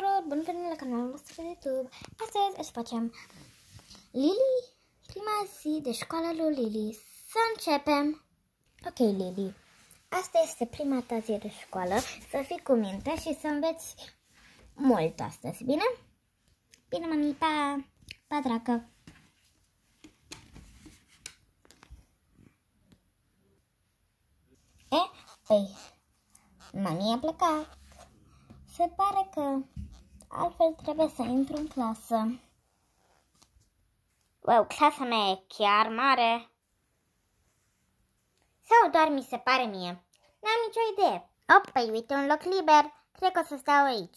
tuturor! Bun venit la canalul nostru pe YouTube! Astăzi o să facem Lily, prima zi de școală lui Lily. Să începem! Ok, Lily, asta este prima ta zi de școală. Să fii cu minte și să înveți mult astăzi, bine? Bine, mami, pa! Pa, dracă! E, ei, păi, mami a plecat. Se pare că altfel trebuie să intru în clasă. Wow, clasa mea e chiar mare. Sau doar mi se pare mie. N-am nicio idee. Op, păi uite un loc liber. Cred că o să stau aici.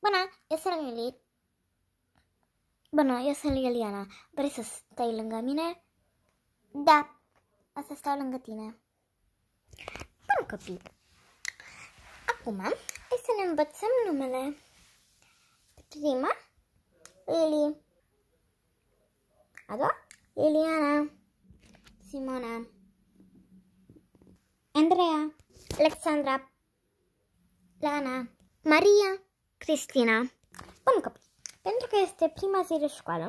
Bună, eu sunt Lili. Bună, eu sunt Liliana. Vrei să stai lângă mine? Da, o să stau lângă tine. Bun, copii. Acum, hai să ne învățăm numele. Prima, Eli. A doua, Eliana. Simona. Andrea Alexandra. Lana. Maria. Cristina. Bun copii. Pentru că este prima zi de școală,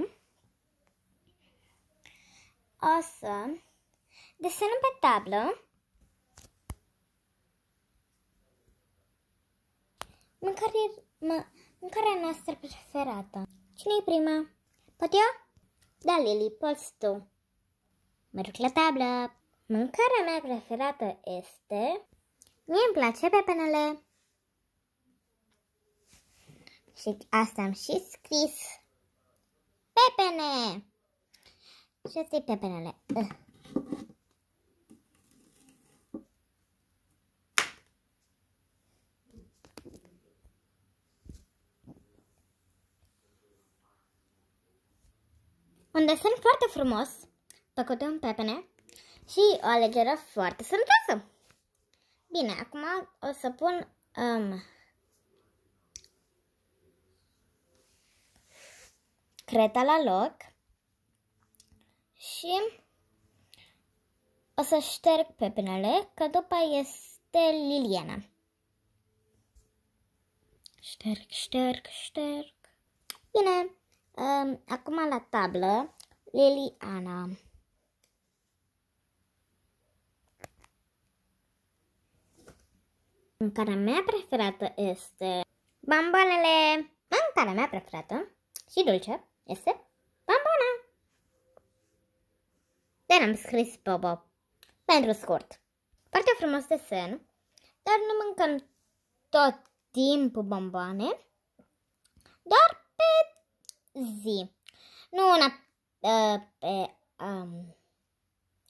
o să desenăm pe tablă mâncare, mă, Mâncarea noastră preferată. cine e prima? Pot eu? Da, Lili, poți tu. Merg la tablă. Mâncarea mea preferată este... Mie îmi place pepenele. Și asta am și scris. Pepene! Și asta e pepenele. Uh. un desen foarte frumos, făcut în pepene și o alegere foarte sănătoasă. Bine, acum o să pun um, creta la loc și o să șterg pepenele, că după este liliana. Șterg, șterg, șterg. Bine! Acum la tablă, Liliana. Mâncarea mea preferată este bamboanele. Mâncarea mea preferată și dulce este bamboana. De am scris Bobo pentru scurt. Foarte frumos desen, dar nu mâncăm tot timpul bomboane, doar zi. Nu una uh, pe, um,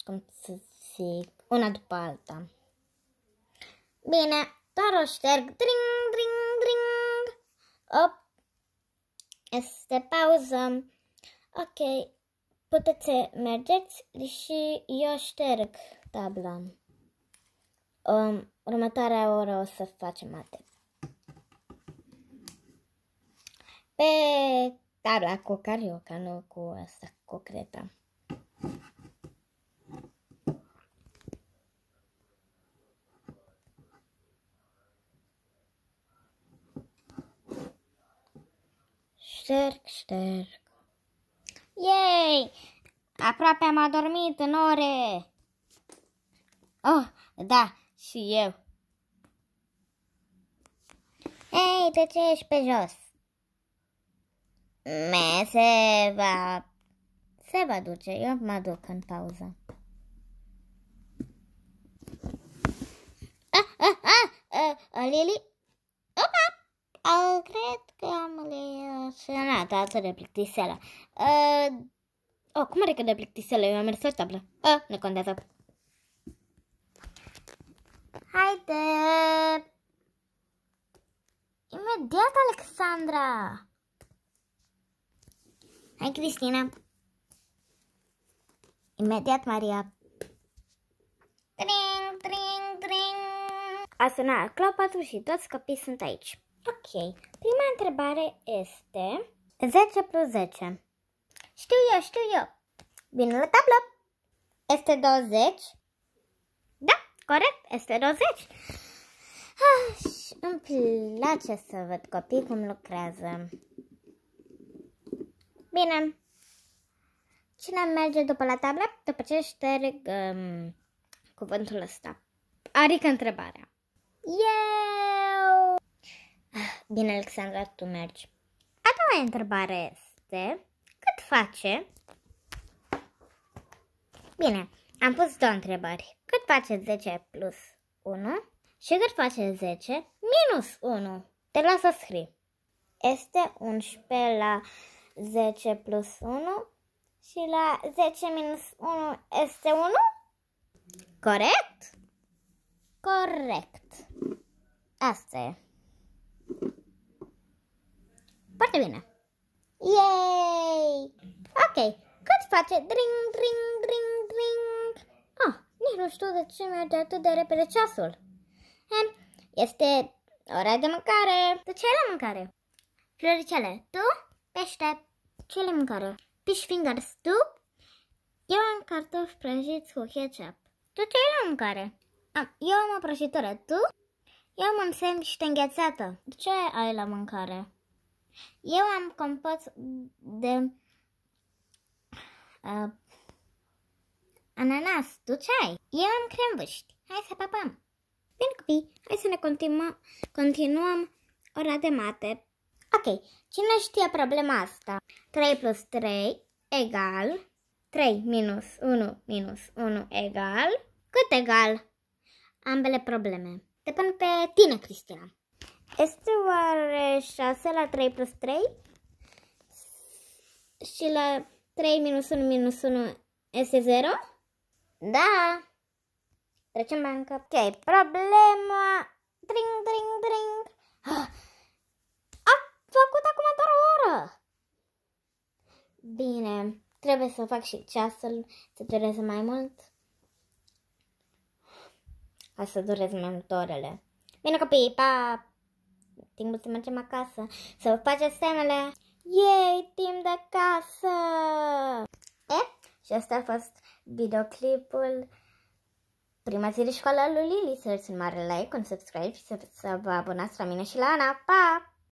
cum să zic, una după alta. Bine, doar o șterg. Dring, dring, dring. Op. Este pauză. Ok, puteți să mergeți și eu șterg tabla. Um, următoarea oră o să facem atât. Pe dar cu carioca, nu cu asta, cu creta. Șterg, șterg. Yay! Aproape am adormit în ore. Oh, da, și eu. Hei, de ce ești pe jos? Me, se va... Se va duce. Eu mă duc în pauză. Ah, ah, ah, ah, ah Lili? Opa! Ah, cred că am leșinat atât de plictiseală. Ah, oh, cum are că de plictiseală? Eu am mers o tablă. Ah, nu contează. Haide! Imediat, Alexandra! Hai, Cristina. Imediat, Maria. Tring, tring, tring. A sunat Clau 4 și toți copiii sunt aici. Ok. Prima întrebare este... 10 plus 10. Știu eu, știu eu. Bine la tablă. Este 20? Da, corect, este 20. Ah, îmi place să văd copii cum lucrează. Bine. Cine merge după la tablă? După ce șterg um, cuvântul ăsta. Adică întrebarea. Eu! Ah, bine, Alexandra, tu mergi. A doua întrebare este cât face? Bine, am pus două întrebări. Cât face 10 plus 1 și cât face 10 minus 1? Te las să scrii. Este 11 la 10 plus 1 și la 10 minus 1 este 1? Corect? Corect. Asta e. Foarte bine. Yay! Ok. Cât face? Dring, dring, dring, dring. Ah, nici nu știu de ce merge atât de repede ceasul. Este ora de mâncare. De ce la mâncare? Floricele, tu? Pește cele mâncare. Fish finger soup. Eu am cartofi prăjiți cu ketchup. Tu ce ai la mâncare? Am, eu am o prăjitură. Tu? Eu am un sandwich de înghețată. Ce ai la mâncare? Eu am compot de uh, ananas. Tu ce ai? Eu am crembuști. Hai să papăm! Bine copii, hai să ne continuăm, continuăm ora de mate Ok, cine știe problema asta? 3 plus 3 egal 3 minus 1 minus 1 egal cât egal? Ambele probleme. Te pun pe tine, Cristina. Este oare 6 la 3 plus 3? Și la 3 minus 1 minus 1 este 0? Da! Trecem mai Ok, problema... Dring, dring, dring. Bine, trebuie să fac și ceasul să dureze mai mult. A să dureze mai mult orele. Bine copii, pa! Timpul să mergem acasă, să faceți semnele. Yay, timp de casă! E? Și asta a fost videoclipul prima zi de școală lui Lili. Să lăsați un mare like, un subscribe și să, să vă abonați la mine și la Ana. Pa!